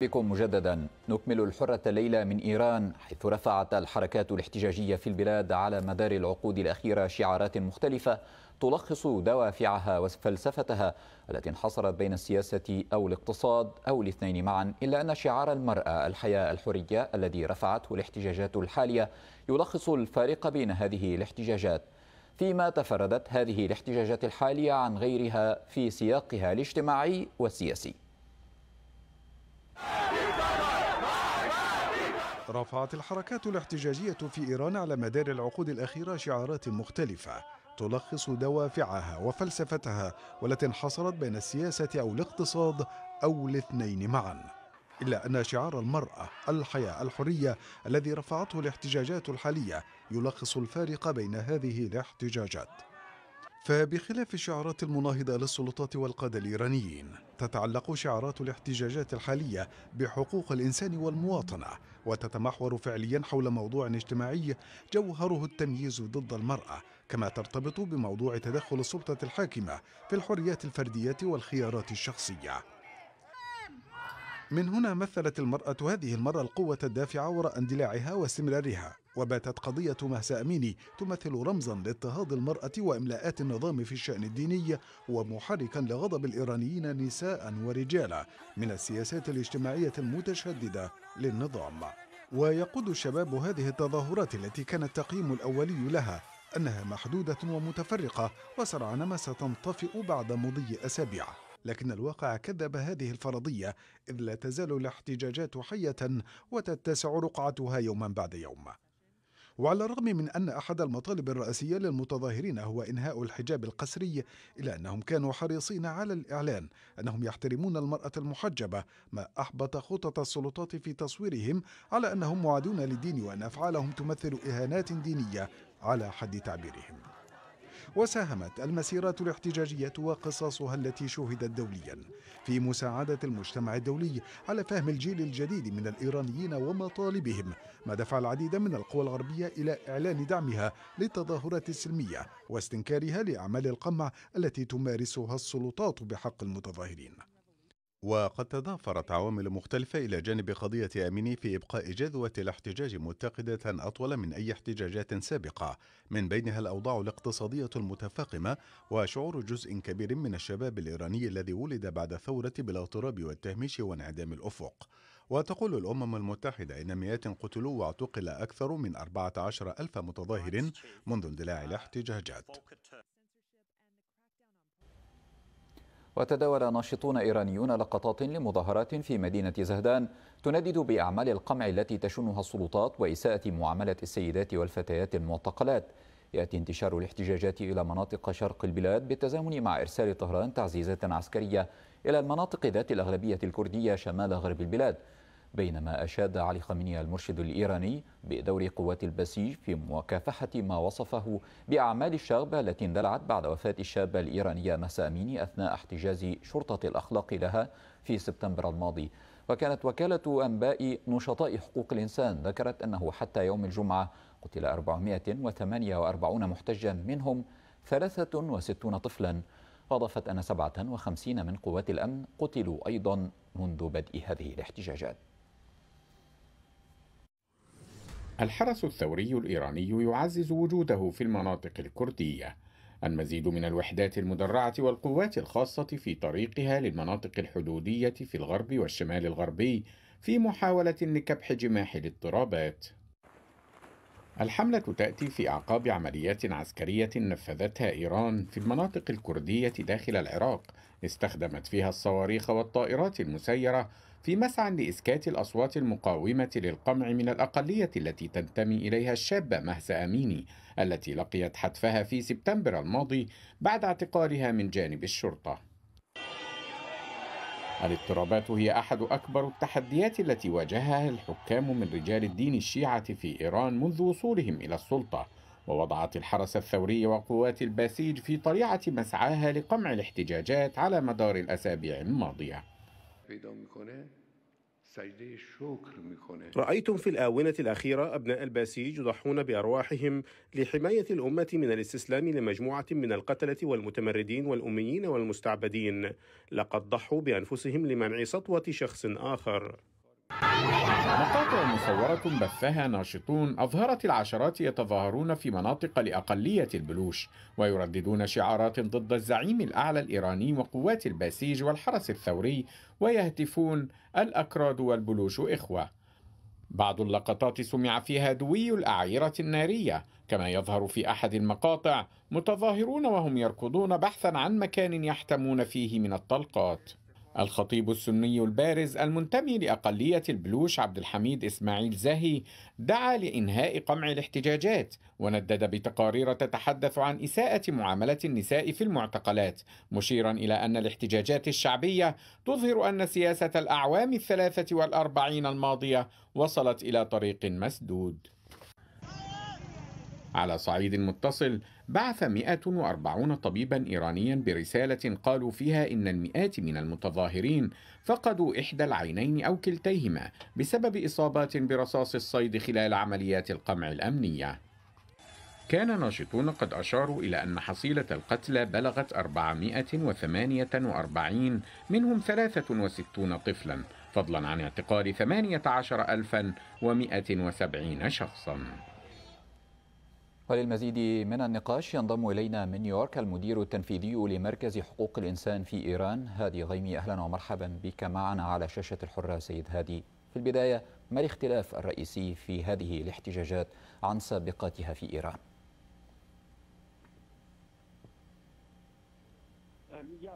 بكم مجددا نكمل الحرة الليلة من إيران حيث رفعت الحركات الاحتجاجية في البلاد على مدار العقود الأخيرة شعارات مختلفة تلخص دوافعها وفلسفتها التي انحصرت بين السياسة أو الاقتصاد أو الاثنين معا إلا أن شعار المرأة الحياة الحرية الذي رفعته الاحتجاجات الحالية يلخص الفارق بين هذه الاحتجاجات فيما تفردت هذه الاحتجاجات الحالية عن غيرها في سياقها الاجتماعي والسياسي رفعت الحركات الاحتجاجية في إيران على مدار العقود الأخيرة شعارات مختلفة تلخص دوافعها وفلسفتها والتي انحصرت بين السياسة أو الاقتصاد أو الاثنين معا إلا أن شعار المرأة الحياة الحرية الذي رفعته الاحتجاجات الحالية يلخص الفارق بين هذه الاحتجاجات فبخلاف الشعارات المناهضة للسلطات والقادة الإيرانيين تتعلق شعارات الاحتجاجات الحالية بحقوق الإنسان والمواطنة وتتمحور فعليا حول موضوع اجتماعي جوهره التمييز ضد المرأة كما ترتبط بموضوع تدخل السلطة الحاكمة في الحريات الفردية والخيارات الشخصية من هنا مثلت المرأة هذه المرة القوة الدافعة وراء اندلاعها واستمرارها وباتت قضية مهسا أميني تمثل رمزا لاضطهاد المرأة وإملاءات النظام في الشأن الديني ومحركا لغضب الإيرانيين نساء ورجالا من السياسات الاجتماعية المتشددة للنظام ويقود الشباب هذه التظاهرات التي كان التقييم الأولي لها أنها محدودة ومتفرقة وسرعان ما ستنطفئ بعد مضي أسابيع لكن الواقع كذب هذه الفرضية إذ لا تزال الاحتجاجات حية وتتسع رقعتها يوما بعد يوم وعلى الرغم من أن أحد المطالب الرئيسية للمتظاهرين هو إنهاء الحجاب القسري إلا أنهم كانوا حريصين على الإعلان أنهم يحترمون المرأة المحجبة ما أحبط خطط السلطات في تصويرهم على أنهم معادون للدين وأن أفعالهم تمثل إهانات دينية على حد تعبيرهم وساهمت المسيرات الاحتجاجية وقصصها التي شهدت دوليا في مساعدة المجتمع الدولي على فهم الجيل الجديد من الإيرانيين ومطالبهم ما دفع العديد من القوى الغربية إلى إعلان دعمها للتظاهرات السلمية واستنكارها لأعمال القمع التي تمارسها السلطات بحق المتظاهرين وقد تضافرت عوامل مختلفة إلى جانب قضية أميني في إبقاء جذوة الاحتجاج متقدة أطول من أي احتجاجات سابقة من بينها الأوضاع الاقتصادية المتفاقمة وشعور جزء كبير من الشباب الإيراني الذي ولد بعد الثورة بالاضطراب والتهميش وانعدام الأفق وتقول الأمم المتحدة إن مئات قتلوا واعتقل أكثر من 14 ألف متظاهر منذ اندلاع الاحتجاجات وتداول ناشطون إيرانيون لقطات لمظاهرات في مدينة زهدان تندد بأعمال القمع التي تشنها السلطات وإساءة معاملة السيدات والفتيات المعتقلات يأتي انتشار الاحتجاجات إلى مناطق شرق البلاد بالتزامن مع إرسال طهران تعزيزات عسكرية إلى المناطق ذات الأغلبية الكردية شمال غرب البلاد بينما أشاد علي خامنئي المرشد الإيراني بدور قوات البسيج في مكافحة ما وصفه بأعمال الشغب التي اندلعت بعد وفاة الشابة الإيرانية مساء أميني أثناء احتجاز شرطة الأخلاق لها في سبتمبر الماضي وكانت وكالة أنباء نشطاء حقوق الإنسان ذكرت أنه حتى يوم الجمعة قتل 448 محتجا منهم 63 طفلا وأضافت أن 57 من قوات الأمن قتلوا أيضا منذ بدء هذه الاحتجاجات الحرس الثوري الإيراني يعزز وجوده في المناطق الكردية المزيد من الوحدات المدرعة والقوات الخاصة في طريقها للمناطق الحدودية في الغرب والشمال الغربي في محاولة لكبح جماح الاضطرابات الحملة تأتي في أعقاب عمليات عسكرية نفذتها إيران في المناطق الكردية داخل العراق استخدمت فيها الصواريخ والطائرات المسيرة في مسعى لإسكات الأصوات المقاومة للقمع من الأقلية التي تنتمي إليها الشابة مهسة أميني التي لقيت حتفها في سبتمبر الماضي بعد اعتقالها من جانب الشرطة الاضطرابات هي أحد أكبر التحديات التي واجهها الحكام من رجال الدين الشيعة في إيران منذ وصولهم إلى السلطة ووضعت الحرس الثوري وقوات الباسيج في طليعة مسعاها لقمع الاحتجاجات على مدار الأسابيع الماضية رأيتم في الآونة الأخيرة أبناء الباسيج يضحون بأرواحهم لحماية الأمة من الاستسلام لمجموعة من القتلة والمتمردين والأميين والمستعبدين لقد ضحوا بأنفسهم لمنع سطوة شخص آخر مقاطع مصورة بثها ناشطون أظهرت العشرات يتظاهرون في مناطق لأقلية البلوش ويرددون شعارات ضد الزعيم الأعلى الإيراني وقوات الباسيج والحرس الثوري ويهتفون الأكراد والبلوش إخوة بعض اللقطات سمع فيها دوي الأعيرة النارية كما يظهر في أحد المقاطع متظاهرون وهم يركضون بحثا عن مكان يحتمون فيه من الطلقات الخطيب السني البارز المنتمي لأقلية البلوش عبد الحميد إسماعيل زاهي دعا لإنهاء قمع الاحتجاجات وندد بتقارير تتحدث عن إساءة معاملة النساء في المعتقلات مشيرا إلى أن الاحتجاجات الشعبية تظهر أن سياسة الأعوام الثلاثة والأربعين الماضية وصلت إلى طريق مسدود على صعيد متصل بعث 140 طبيبا إيرانيا برسالة قالوا فيها إن المئات من المتظاهرين فقدوا إحدى العينين أو كلتيهما بسبب إصابات برصاص الصيد خلال عمليات القمع الأمنية كان ناشطون قد أشاروا إلى أن حصيلة القتلى بلغت 448 منهم 63 طفلا فضلا عن اعتقال 18170 شخصا وللمزيد من النقاش ينضم إلينا من نيويورك المدير التنفيذي لمركز حقوق الإنسان في إيران هادي غيمي أهلا ومرحبا بك معنا على شاشة الحرة سيد هادي في البداية ما الاختلاف الرئيسي في هذه الاحتجاجات عن سابقاتها في إيران؟ um,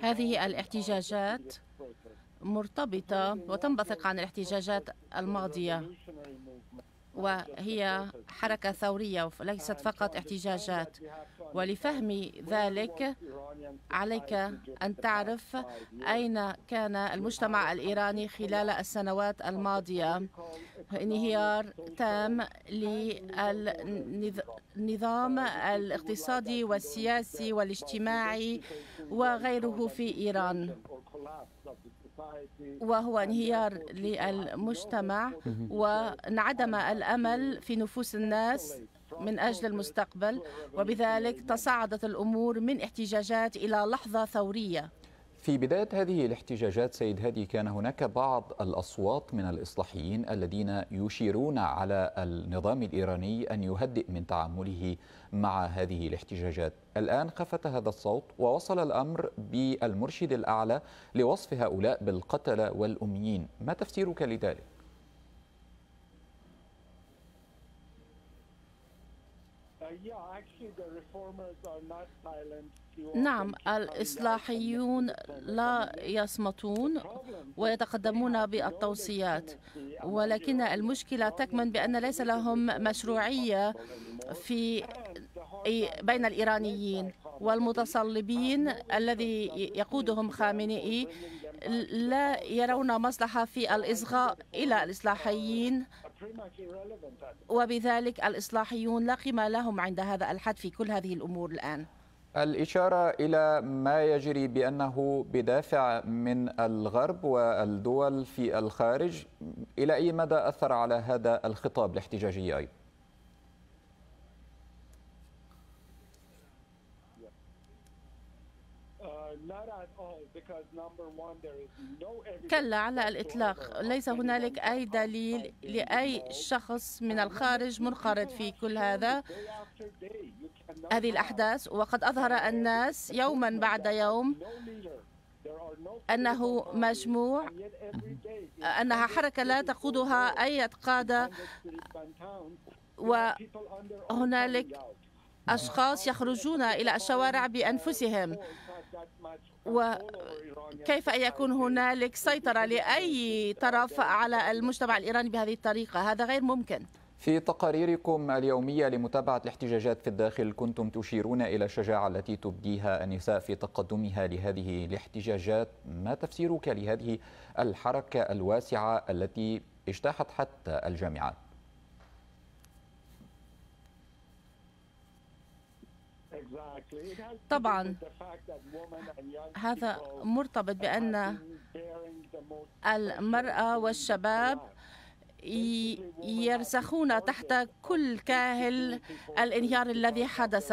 uh, هذه الاحتجاجات مرتبطة وتنبثق عن الاحتجاجات الماضية وهي حركة ثورية وليست فقط احتجاجات ولفهم ذلك عليك أن تعرف أين كان المجتمع الإيراني خلال السنوات الماضية انهيار تام للنظام الاقتصادي والسياسي والاجتماعي وغيره في إيران وهو انهيار للمجتمع وانعدم الامل في نفوس الناس من اجل المستقبل وبذلك تصاعدت الامور من احتجاجات الى لحظه ثوريه في بداية هذه الاحتجاجات سيد هادي كان هناك بعض الأصوات من الإصلاحيين الذين يشيرون على النظام الإيراني أن يهدئ من تعامله مع هذه الاحتجاجات الآن خفت هذا الصوت ووصل الأمر بالمرشد الأعلى لوصف هؤلاء بالقتلة والأميين ما تفسيرك لذلك؟ Uh, نعم الإصلاحيون لا يصمتون ويتقدمون بالتوصيات ولكن المشكلة تكمن بأن ليس لهم مشروعية في بين الإيرانيين والمتصلبين الذي يقودهم خامنئي لا يرون مصلحة في الإصغاء إلى الإصلاحيين uh, وبذلك الإصلاحيون لا قيمة لهم عند هذا الحد في كل هذه الأمور الآن الإشارة إلى ما يجري بأنه بدافع من الغرب والدول في الخارج إلى أي مدى أثر على هذا الخطاب الاحتجاجي أيضا؟ كلا على الإطلاق ليس هنالك أي دليل لأي شخص من الخارج منخرط في كل هذا هذه الأحداث وقد أظهر الناس يوما بعد يوم أنه مجموع أنها حركة لا تقودها أي قادة وهنالك أشخاص يخرجون إلى الشوارع بأنفسهم وكيف يكون هنالك سيطرة لأي طرف على المجتمع الإيراني بهذه الطريقة هذا غير ممكن في تقاريركم اليومية لمتابعة الاحتجاجات في الداخل كنتم تشيرون إلى الشجاعة التي تبديها النساء في تقدمها لهذه الاحتجاجات ما تفسيرك لهذه الحركة الواسعة التي اجتاحت حتى الجامعات طبعا هذا مرتبط بأن المرأة والشباب يرسخون تحت كل كاهل الانهيار الذي حدث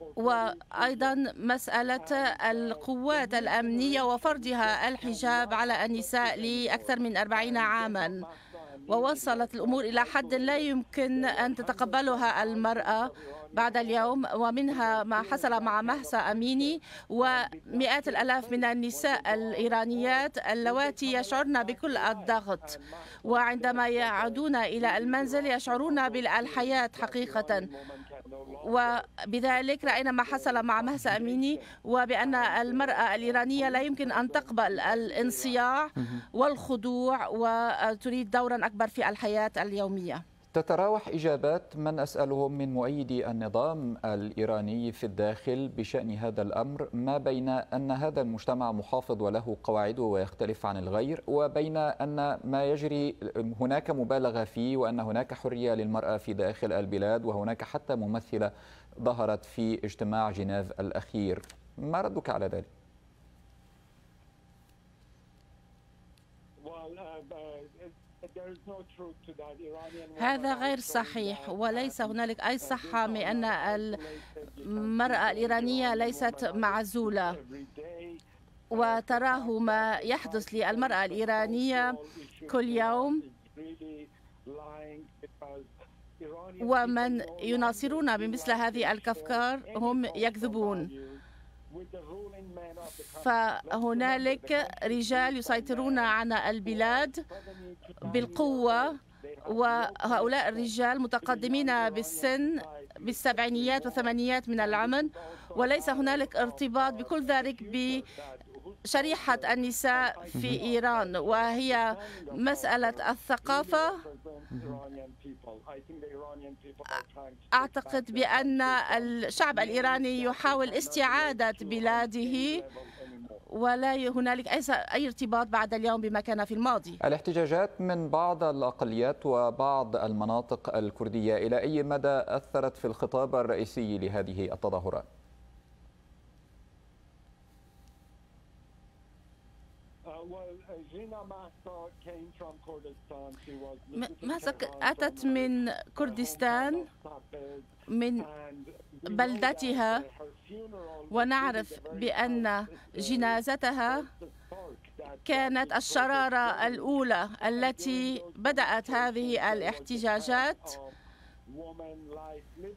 وأيضا مسألة القوات الأمنية وفرضها الحجاب على النساء لأكثر من أربعين عاماً ووصلت الأمور إلى حد لا يمكن أن تتقبلها المرأة بعد اليوم ومنها ما حصل مع مهسا أميني ومئات الألاف من النساء الإيرانيات اللواتي يشعرن بكل الضغط وعندما يعودون إلى المنزل يشعرون بالحياة حقيقة وبذلك رأينا ما حصل مع مهسا أميني وبأن المرأة الإيرانية لا يمكن أن تقبل الانصياع والخضوع وتريد دورا أكبر في الحياة اليومية تتراوح إجابات من أسألهم من مؤيدي النظام الإيراني في الداخل بشأن هذا الأمر ما بين أن هذا المجتمع محافظ وله قواعده ويختلف عن الغير وبين أن ما يجري هناك مبالغة فيه وأن هناك حرية للمرأة في داخل البلاد وهناك حتى ممثلة ظهرت في اجتماع جنيف الأخير ما ردك على ذلك؟ uh, uh, هذا غير صحيح وليس هنالك أي صحة من أن المرأة الإيرانية ليست معزولة وتراه ما يحدث للمرأة الإيرانية كل يوم ومن يناصرون بمثل هذه الكفكار هم يكذبون فهنالك رجال يسيطرون على البلاد بالقوة وهؤلاء الرجال متقدمين بالسن بالسبعينيات والثمانينيات من العمر وليس هنالك ارتباط بكل ذلك شريحة النساء في إيران وهي مسألة الثقافة أعتقد بأن الشعب الإيراني يحاول استعادة بلاده ولا هنالك أي ارتباط بعد اليوم بما كان في الماضي الاحتجاجات من بعض الأقليات وبعض المناطق الكردية إلى أي مدى أثرت في الخطاب الرئيسي لهذه التظاهرات؟ ماذا أتت من كردستان من بلدتها ونعرف بأن جنازتها كانت الشرارة الأولى التي بدأت هذه الاحتجاجات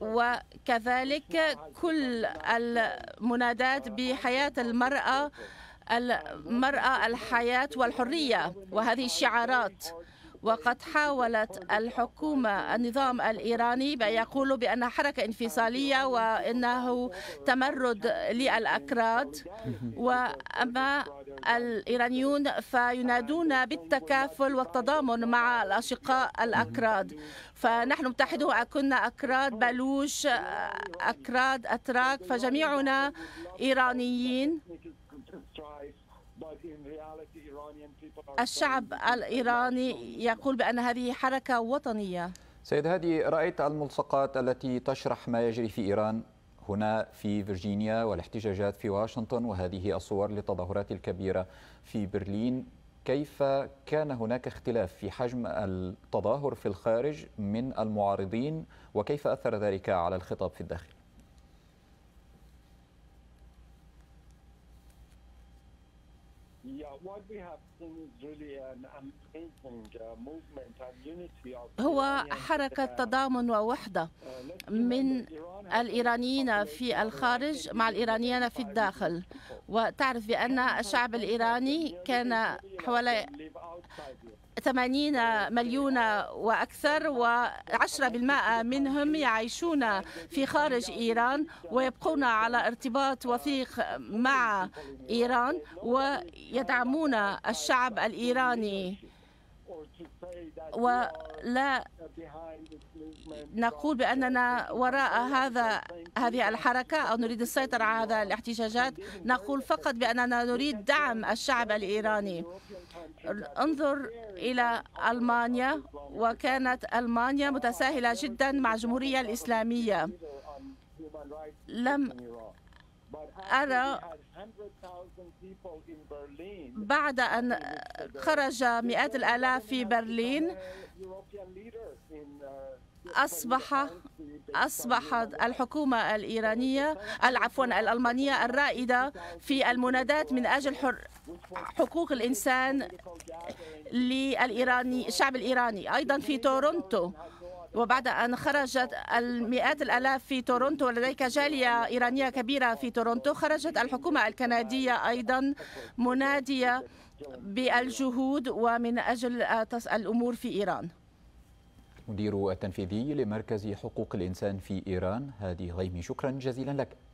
وكذلك كل المنادات بحياة المرأة المرأة الحياة والحرية وهذه الشعارات وقد حاولت الحكومة النظام الإيراني يقول بأنها حركة انفصالية وأنه تمرد للأكراد وأما الإيرانيون فينادون بالتكافل والتضامن مع الأشقاء الأكراد فنحن متحدون كنا أكراد بلوش أكراد أتراك فجميعنا إيرانيين الشعب الإيراني يقول بأن هذه حركة وطنية سيد هادي رأيت الملصقات التي تشرح ما يجري في إيران هنا في فيرجينيا والاحتجاجات في واشنطن وهذه الصور للتظاهرات الكبيرة في برلين كيف كان هناك اختلاف في حجم التظاهر في الخارج من المعارضين وكيف أثر ذلك على الخطاب في الداخل؟ Uh, هو حركة uh, تضامن ووحدة uh, من الإيرانيين في الخارج مع الإيرانيين في الداخل وتعرف بأن الشعب الإيراني كان حوالي 80 مليون وأكثر و10% منهم يعيشون في خارج إيران ويبقون على ارتباط وثيق مع إيران ويدعمون الشعب الإيراني ولا نقول بأننا وراء هذا هذه الحركة أو نريد السيطرة على هذا الاحتجاجات نقول فقط بأننا نريد دعم الشعب الإيراني انظر إلى ألمانيا وكانت ألمانيا متساهلة جدا مع الجمهورية الإسلامية لم أرى بعد أن خرج مئات الآلاف في برلين uh, أصبح أصبحت الحكومة الإيرانية عفوا الألمانية الرائدة في المنادات من أجل حقوق الإنسان للإيراني الشعب الإيراني أيضا في تورونتو وبعد أن خرجت المئات الآلاف في تورونتو ولديك جالية إيرانية كبيرة في تورونتو خرجت الحكومة الكندية أيضا منادية بالجهود ومن أجل الأمور في إيران المدير التنفيذي لمركز حقوق الإنسان في إيران هادي غيمي شكرا جزيلا لك